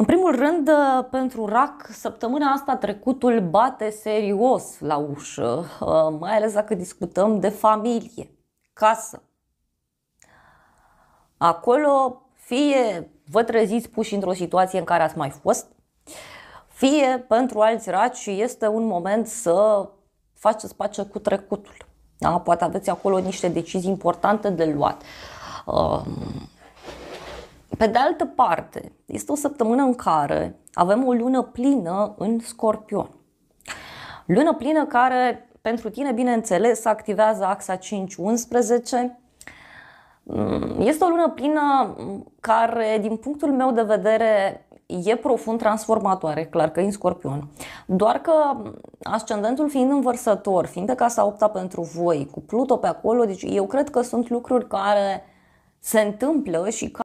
În primul rând, uh, pentru RAC, săptămâna asta trecutul bate serios la ușă, uh, mai ales dacă discutăm de familie, casă. Acolo fie vă treziți puși într-o situație în care ați mai fost, fie pentru alți raci este un moment să faceți pace cu trecutul. Da? Poate aveți acolo niște decizii importante de luat. Um, pe de altă parte, este o săptămână în care avem o lună plină în scorpion. Lună plină care pentru tine, bineînțeles, activează axa 5-11. Mm, este o lună plină care, din punctul meu de vedere, e profund transformatoare, clar că e în scorpion. Doar că ascendentul fiind învărsător, fiind de casa 8 pentru voi, cu Pluto pe acolo, deci eu cred că sunt lucruri care se întâmplă și care